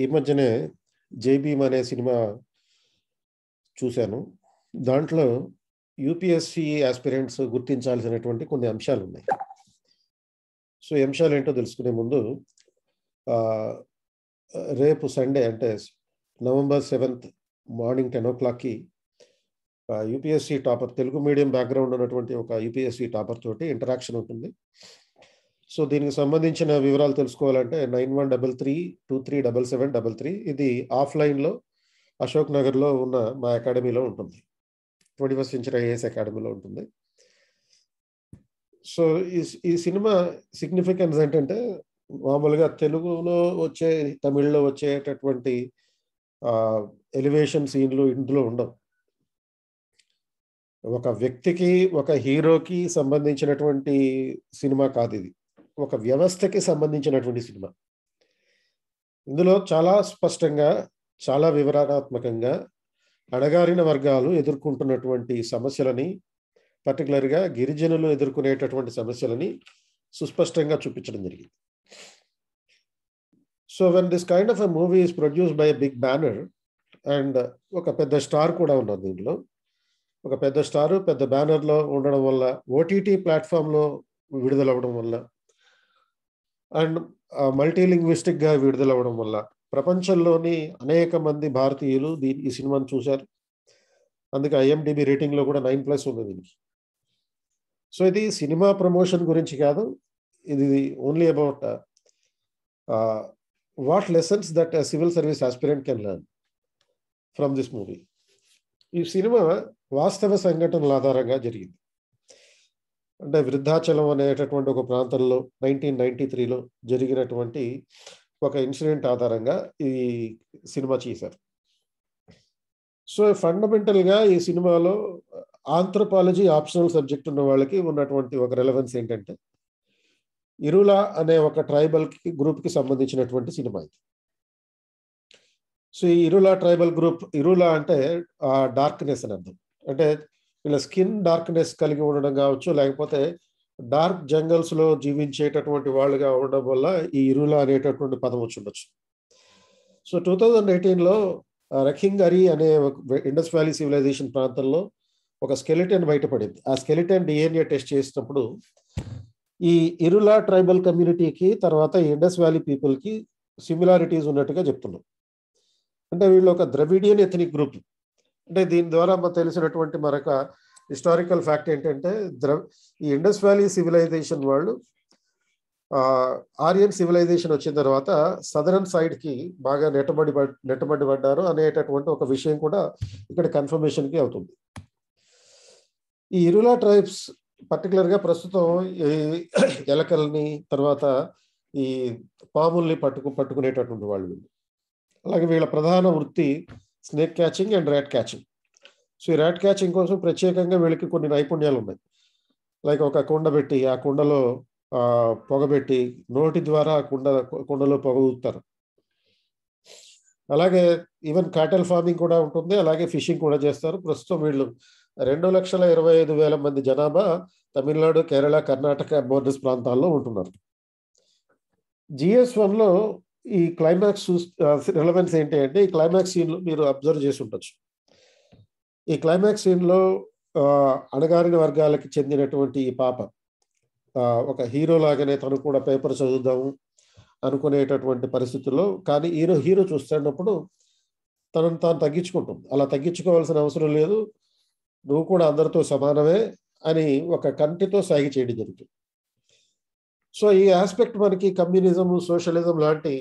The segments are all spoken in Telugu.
ఈ మధ్యనే జైబీమ్ అనే సినిమా చూశాను దాంట్లో యూపీఎస్సి ఆస్పిరెంట్స్ గుర్తించాల్సినటువంటి కొన్ని అంశాలు ఉన్నాయి సో అంశాలు ఏంటో తెలుసుకునే ముందు రేపు సండే అంటే నవంబర్ సెవెంత్ మార్నింగ్ టెన్ ఓ క్లాక్కి UPSC topper Telugu medium background ఉన్నటువంటి ఒక యూపీఎస్సీ టాపర్ తోటి ఇంటరాక్షన్ ఉంటుంది సో దీనికి సంబంధించిన వివరాలు తెలుసుకోవాలంటే nine one double three two three double seven double three ఇది ఆఫ్లైన్లో అశోక్ నగర్లో ఉన్న మా అకాడమీలో ఉంటుంది ట్వంటీ ఫస్ట్ సెంచరీ ఐఏఎస్ అకాడమీలో ఉంటుంది సో ఈ ఈ సినిమా సిగ్నిఫికెన్స్ ఏంటంటే మామూలుగా తెలుగులో వచ్చే తమిళ్లో వచ్చేటటువంటి ఎలివేషన్ సీన్లు ఇందులో ఉండవు ఒక వ్యక్తికి ఒక హీరోకి సంబంధించినటువంటి సినిమా కాదు ఇది ఒక వ్యవస్థకి సంబంధించినటువంటి సినిమా ఇందులో చాలా స్పష్టంగా చాలా వివరణాత్మకంగా అడగారిన వర్గాలు ఎదుర్కొంటున్నటువంటి సమస్యలని పర్టికులర్గా గిరిజనులు ఎదుర్కొనేటటువంటి సమస్యలని సుస్పష్టంగా చూపించడం జరిగింది so when this kind of a movie is produced by big banner and ఒక పెద్ద స్టార్ కూడా ఉన్నది దీంట్లో ఒక పెద్ద స్టారు పెద్ద బ్యానర్లో ఉండడం వల్ల ఓటీటీ ప్లాట్ఫామ్లో విడుదలవ్వడం వల్ల అండ్ మల్టీలింగ్విస్టిక్ గా విడుదలవ్వడం వల్ల ప్రపంచంలోని అనేక మంది భారతీయులు దీని ఈ సినిమాను చూశారు అందుకే ఐఎండిబి రేటింగ్ లో కూడా నైన్ ప్లస్ ఉంది దీనికి సో ఇది సినిమా ప్రమోషన్ గురించి కాదు ఇది only about what lessons that civil service aspirant can learn from this movie ఈ సినిమా వాస్తవ సంఘటనల ఆధారంగా జరిగింది అంటే వృద్ధాచలం అనేటటువంటి ఒక ప్రాంతంలో నైన్టీన్ నైన్టీ త్రీలో జరిగినటువంటి ఒక ఇన్సిడెంట్ ఆధారంగా ఈ సినిమా చేశారు సో ఫండమెంటల్గా ఈ సినిమాలో ఆంథ్రపాలజీ ఆప్షనల్ సబ్జెక్ట్ ఉన్న వాళ్ళకి ఉన్నటువంటి ఒక రెలవెన్స్ ఏంటంటే ఇరులా అనే ఒక ట్రైబల్ గ్రూప్కి సంబంధించినటువంటి సినిమా ఇది సో ఈ ఇరులా ట్రైబల్ గ్రూప్ ఇరులా అంటే డార్క్నెస్ అని అర్థం అంటే వీళ్ళ స్కిన్ డార్క్నెస్ కలిగి ఉండడం కావచ్చు లేకపోతే డార్క్ జంగల్స్లో జీవించేటటువంటి వాళ్ళుగా ఉండడం వల్ల ఈ ఇరుల అనేటటువంటి పదం వచ్చి ఉండొచ్చు సో టూ థౌజండ్ ఎయిటీన్లో రఖింగరి అనే ఇండస్ వ్యాలీ సివిలైజేషన్ ప్రాంతంలో ఒక స్కెలిటన్ బయటపడింది ఆ స్కెలిటన్ డిఎన్ఏ టెస్ట్ చేసినప్పుడు ఈ ఇరులా ట్రైబల్ కమ్యూనిటీకి తర్వాత ఇండస్ వ్యాలీ పీపుల్కి సిమిలారిటీస్ ఉన్నట్టుగా చెప్తున్నాం అంటే వీళ్ళు ఒక ద్రవిడియన్ ఎథనిక్ గ్రూప్ అంటే దీని ద్వారా మాకు తెలిసినటువంటి మరొక హిస్టారికల్ ఫ్యాక్ట్ ఏంటంటే ద్ర ఈ ఇండస్ వ్యాలీ సివిలైజేషన్ వాళ్ళు ఆర్యన్ సివిలైజేషన్ వచ్చిన తర్వాత సదరన్ సైడ్కి బాగా నెట్టబడి నెట్టబడి పడ్డారు అనేటటువంటి ఒక విషయం కూడా ఇక్కడ కన్ఫర్మేషన్కి అవుతుంది ఈ ఇరులా ట్రైబ్స్ పర్టికులర్గా ప్రస్తుతం ఈ ఎలకల్ని తర్వాత ఈ పాముల్ని పట్టుకు పట్టుకునేటటువంటి వాళ్ళు అలాగే వీళ్ళ ప్రధాన వృత్తి snake catching and rat catching so ఈ ర్యాట్ క్యాచింగ్ కోసం ప్రత్యేకంగా వీళ్ళకి కొన్ని నైపుణ్యాలు ఉన్నాయి లైక్ ఒక కుండ పెట్టి ఆ కుండలో పొగబెట్టి నోటి ద్వారా ఆ కుండ కుండలో పొగ ఊతారు అలాగే ఈవెన్ క్యాటల్ ఫార్మింగ్ కూడా ఉంటుంది అలాగే ఫిషింగ్ కూడా చేస్తారు ప్రస్తుతం వీళ్ళు రెండు లక్షల ఇరవై ఐదు వేల మంది జనాభా తమిళనాడు కేరళ కర్ణాటక బోర్డర్స్ ప్రాంతాల్లో ఉంటున్నారు జిఎస్ వన్లో ఈ క్లైమాక్స్ రిలవెన్స్ ఏంటి అంటే ఈ క్లైమాక్స్ సీన్లో మీరు అబ్జర్వ్ చేసి ఉండొచ్చు ఈ క్లైమాక్స్ సీన్లో అణగారిన వర్గాలకి చెందినటువంటి ఈ పాప ఒక హీరో లాగానే తను కూడా పేపర్ చదువుదాము అనుకునేటటువంటి పరిస్థితుల్లో కానీ హీరో హీరో చూస్తున్నప్పుడు తనను తాను తగ్గించుకుంటుంది అలా తగ్గించుకోవాల్సిన అవసరం లేదు నువ్వు కూడా అందరితో సమానమే అని ఒక కంటితో సాగి చేయడం జరుగుతుంది సో ఈ ఆస్పెక్ట్ మనకి కమ్యూనిజం సోషలిజం లాంటి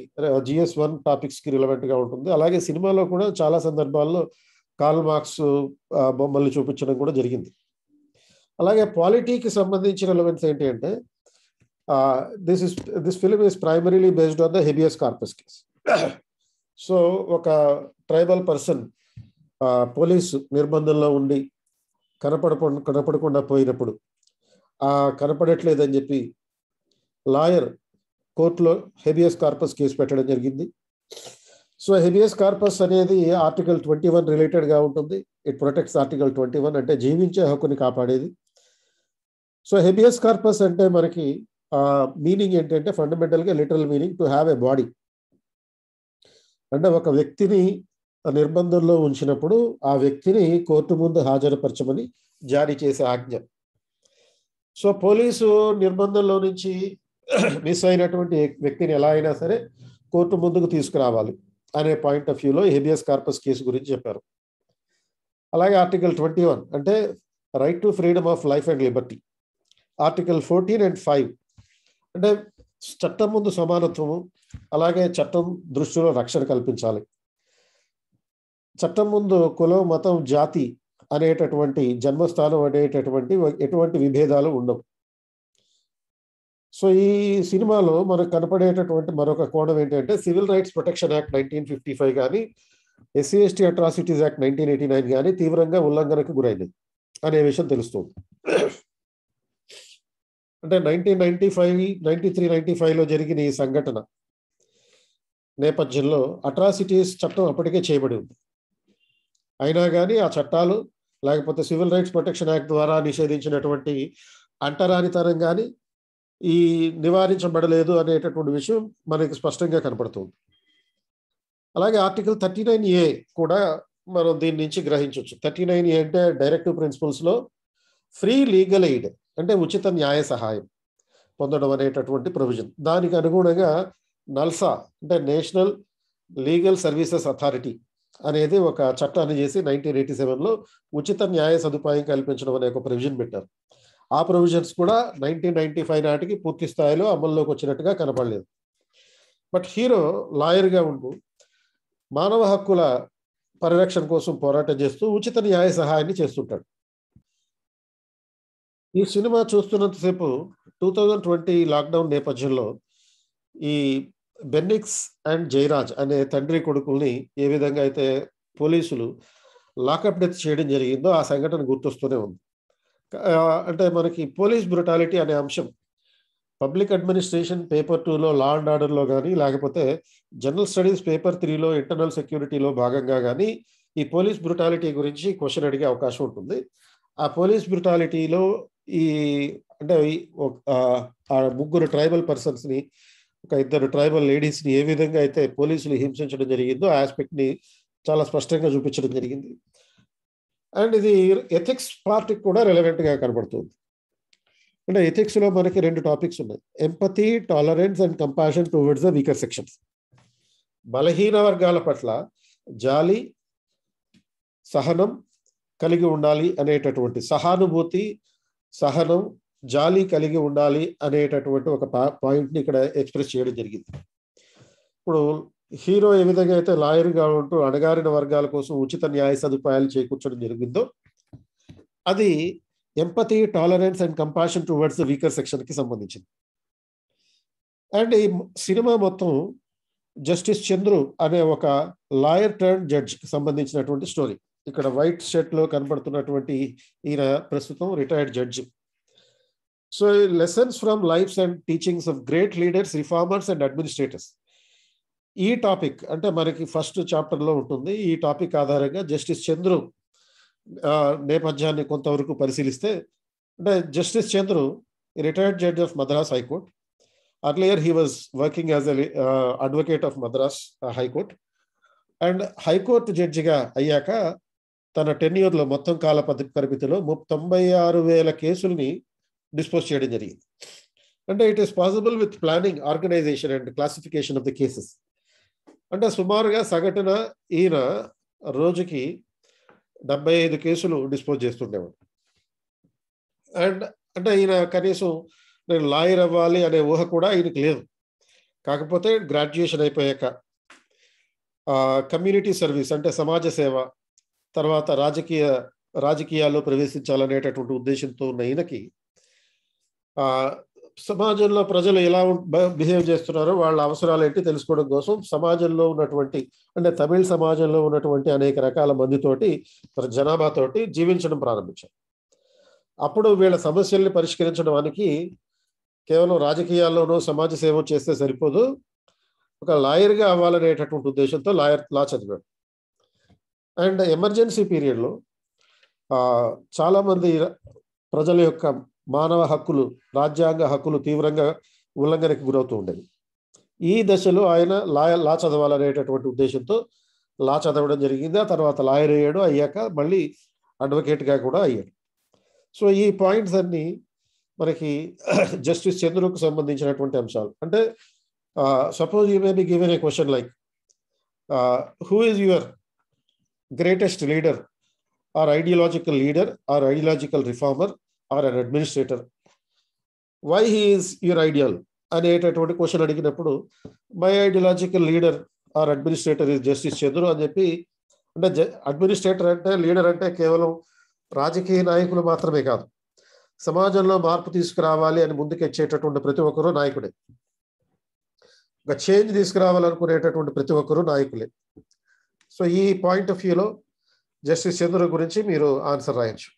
జిఎస్ వన్ టాపిక్స్కి రిలవెంట్గా ఉంటుంది అలాగే సినిమాలో కూడా చాలా సందర్భాల్లో కాల్ మార్క్స్ బొమ్మల్ని చూపించడం కూడా జరిగింది అలాగే పాలిటీకి సంబంధించిన ఎలిమెంట్స్ ఏంటి అంటే this is this film is primarily based on the habeas corpus case so ఒక ట్రైబల్ పర్సన్ పోలీసు నిర్బంధంలో ఉండి కనపడ కనపడకుండా పోయినప్పుడు కనపడట్లేదని చెప్పి లాయర్ కోర్టులో హెబియస్ కార్పస్ కేసు పెట్టడం జరిగింది సో హెబియస్ కార్పస్ అనేది ఆర్టికల్ ట్వంటీ వన్ రిలేటెడ్గా ఉంటుంది it protects article twenty one అంటే జీవించే హక్కుని కాపాడేది సో హెబియస్ కార్పస్ అంటే మనకి మీనింగ్ ఏంటంటే ఫండమెంటల్గా literal meaning to have a body అంటే ఒక వ్యక్తిని నిర్బంధంలో ఉంచినప్పుడు ఆ వ్యక్తిని కోర్టు ముందు హాజరుపరచమని జారీ చేసే ఆజ్ఞ సో పోలీసు నిర్బంధంలో నుంచి మిస్ అయినటువంటి వ్యక్తిని ఎలా అయినా సరే కోర్టు ముందుకు తీసుకురావాలి అనే పాయింట్ ఆఫ్ వ్యూలో హెబియస్ కార్పస్ కేసు గురించి చెప్పారు అలాగే ఆర్టికల్ ట్వంటీ వన్ అంటే right to freedom of life and liberty article fourteen and five అంటే చట్టం ముందు సమానత్వము అలాగే చట్టం దృష్టిలో రక్షణ కల్పించాలి చట్టం ముందు కులం మతం జాతి అనేటటువంటి జన్మస్థానం అనేటటువంటి ఎటువంటి విభేదాలు ఉండవు సో ఈ సినిమాలో మనకు కనపడేటటువంటి మరొక కోణం ఏంటంటే civil rights protection act nineteen fifty five కానీ SC ST atrocities act nineteen eighty nine కానీ తీవ్రంగా ఉల్లంఘనకు గురైనది అనే విషయం తెలుస్తుంది అంటే nineteen ninety five ninety three ninety ఫైవ్లో జరిగిన ఈ సంఘటన నేపథ్యంలో అట్రాసిటీస్ చట్టం అప్పటికే చేయబడి ఉంది అయినా కానీ ఆ చట్టాలు లేకపోతే సివిల్ రైట్స్ ప్రొటెక్షన్ యాక్ట్ ద్వారా నిషేధించినటువంటి అంటరానితనం కానీ ఈ నివారించబడలేదు అనేటటువంటి విషయం మనకి స్పష్టంగా కనపడుతుంది అలాగే ఆర్టికల్ థర్టీ నైన్ ఏ కూడా మనం దీని నుంచి గ్రహించవచ్చు థర్టీ నైన్ ఏ అంటే డైరెక్టివ్ ప్రిన్సిపల్స్లో ఫ్రీ లీగల్ ఎయిడ్ అంటే ఉచిత న్యాయ సహాయం పొందడం అనేటటువంటి ప్రొవిజన్ దానికి అనుగుణంగా నల్సా అంటే నేషనల్ లీగల్ సర్వీసెస్ అథారిటీ అనేది ఒక చట్టాన్ని చేసి నైన్టీన్ ఎయిటీ సెవెన్లో ఉచిత న్యాయ సదుపాయం కల్పించడం అనే ఒక ప్రొవిజన్ పెట్టారు ఆ ప్రొవిజన్స్ కూడా నైన్టీన్ నైన్టీ ఫైవ్ నాటికి పూర్తి స్థాయిలో అమల్లోకి వచ్చినట్టుగా కనపడలేదు బట్ హీరో లాయర్గా ఉంటూ మానవ హక్కుల పరిరక్షణ కోసం పోరాటం చేస్తూ ఉచిత న్యాయ సహాయాన్ని చేస్తుంటాడు ఈ సినిమా చూస్తున్నంతసేపు టూ థౌజండ్ ట్వంటీ లాక్డౌన్ నేపథ్యంలో ఈ బెన్నిక్స్ అండ్ జయరాజ్ అనే తండ్రి కొడుకుల్ని ఏ విధంగా అయితే పోలీసులు లాకప్ డెత్ చేయడం జరిగిందో ఆ సంఘటన గుర్తొస్తూనే ఉంది అంటే మనకి పోలీస్ బ్రుటాలిటీ అనే అంశం పబ్లిక్ అడ్మినిస్ట్రేషన్ పేపర్ టూలో లా అండ్ ఆర్డర్లో కానీ లేకపోతే జనరల్ స్టడీస్ పేపర్ త్రీలో ఇంటర్నల్ సెక్యూరిటీలో భాగంగా కానీ ఈ పోలీస్ బ్రుటాలిటీ గురించి క్వశ్చన్ అడిగే అవకాశం ఉంటుంది ఆ పోలీస్ బ్రుటాలిటీలో ఈ అంటే ఆ ముగ్గురు ట్రైబల్ పర్సన్స్ని ఒక ఇద్దరు ట్రైబల్ లేడీస్ని ఏ విధంగా అయితే పోలీసులు హింసించడం జరిగిందో ఆ ఆస్పెక్ట్ని చాలా స్పష్టంగా చూపించడం జరిగింది అండ్ ఇది ఎథిక్స్ పార్ట్కి కూడా రెలవెంట్గా కనబడుతుంది అంటే ఎథిక్స్లో మనకి రెండు టాపిక్స్ ఉన్నాయి empathy tolerance and compassion towards the weaker sections బలహీన వర్గాల పట్ల జాలి సహనం కలిగి ఉండాలి అనేటటువంటి సహానుభూతి సహనం జాలి కలిగి ఉండాలి అనేటటువంటి ఒక పాయింట్ని ఇక్కడ ఎక్స్ప్రెస్ చేయడం జరిగింది ఇప్పుడు హీరో ఏ విధంగా అయితే లాయర్గా ఉంటూ అణగారిన వర్గాల కోసం ఉచిత న్యాయ సదుపాయాలు చేకూర్చడం జరిగిందో అది empathy tolerance and compassion towards weaker సెక్షన్కి సంబంధించింది అండ్ ఈ సినిమా మొత్తం జస్టిస్ చంద్రు అనే ఒక లాయర్ టర్న్ జడ్జ్కి సంబంధించినటువంటి స్టోరీ ఇక్కడ వైట్ షర్ట్లో కనబడుతున్నటువంటి ఈయన ప్రస్తుతం retired judge so lessons from lifes and teachings of great leaders reformers and administrators ఈ టాపిక్ అంటే మనకి ఫస్ట్ చాప్టర్లో ఉంటుంది ఈ టాపిక్ ఆధారంగా జస్టిస్ చంద్రు నేపథ్యాన్ని కొంతవరకు పరిశీలిస్తే అంటే justice Chandru retired judge of Madras high court earlier he was working as advocate of Madras high court and high court జడ్జిగా అయ్యాక తన టెన్ ఇయర్లో మొత్తం కాల పరిమితిలో తొంభై ఆరు వేల కేసుల్ని డిస్పోజ్ చేయడం జరిగింది అంటే it is possible with planning organization and classification of the cases అంటే సుమారుగా సగటున ఈయన రోజుకి డెబ్బై ఐదు కేసులు డిస్పోజ్ చేస్తుండేవాడు అండ్ అంటే ఈయన కనీసం నేను లాయర్ అవ్వాలి అనే ఊహ కూడా ఈయనకి లేదు కాకపోతే గ్రాడ్యుయేషన్ అయిపోయాక కమ్యూనిటీ సర్వీస్ అంటే సమాజ సేవ తర్వాత రాజకీయ రాజకీయాల్లో ప్రవేశించాలనేటటువంటి ఉద్దేశంతో ఉన్న ఈయనకి సమాజంలో ప్రజలు ఎలా బిహేవ్ చేస్తున్నారో వాళ్ళ అవసరాలు ఏంటి తెలుసుకోవడం కోసం సమాజంలో ఉన్నటువంటి అంటే తమిళ సమాజంలో ఉన్నటువంటి అనేక రకాల మందితోటి జనాభాతోటి జీవించడం ప్రారంభించారు అప్పుడు వీళ్ళ సమస్యల్ని పరిష్కరించడానికి కేవలం రాజకీయాల్లోనూ సమాజ సేవ చేస్తే సరిపోదు ఒక లాయర్గా అవ్వాలనేటటువంటి ఉద్దేశంతో లాయర్ లా చదివాడు అండ్ ఎమర్జెన్సీ పీరియడ్లో చాలామంది ప్రజల యొక్క మానవ హక్కులు రాజ్యాంగ హక్కులు తీవ్రంగా ఉల్లంఘనకు గురవుతూ ఉండేది ఈ దశలో ఆయన లా లా చదవాలనేటటువంటి ఉద్దేశంతో లా చదవడం జరిగింది ఆ తర్వాత లాయర్ అయ్యాడు అయ్యాక మళ్ళీ అడ్వకేట్గా కూడా అయ్యాడు సో ఈ పాయింట్స్ అన్నీ మనకి జస్టిస్ చంద్రుకు సంబంధించినటువంటి అంశాలు అంటే suppose you may be given a question like who is your greatest leader or ideological leader or ideological reformer or an administrator why he is your ideal అనేటటువంటి క్వశ్చన్ అడిగినప్పుడు my ideological leader or administrator is justice Chandru అని చెప్పి అంటే అడ్మినిస్ట్రేటర్ అంటే లీడర్ అంటే కేవలం రాజకీయ నాయకులు మాత్రమే కాదు సమాజంలో మార్పు తీసుకురావాలి అని ముందుకెచ్చేటటువంటి ప్రతి ఒక్కరూ నాయకుడే ఒక చేంజ్ తీసుకురావాలనుకునేటటువంటి ప్రతి ఒక్కరూ నాయకులే సో ఈ పాయింట్ ఆఫ్ వ్యూలో జస్టిస్ చంద్ర గురించి మీరు ఆన్సర్ రాయొచ్చు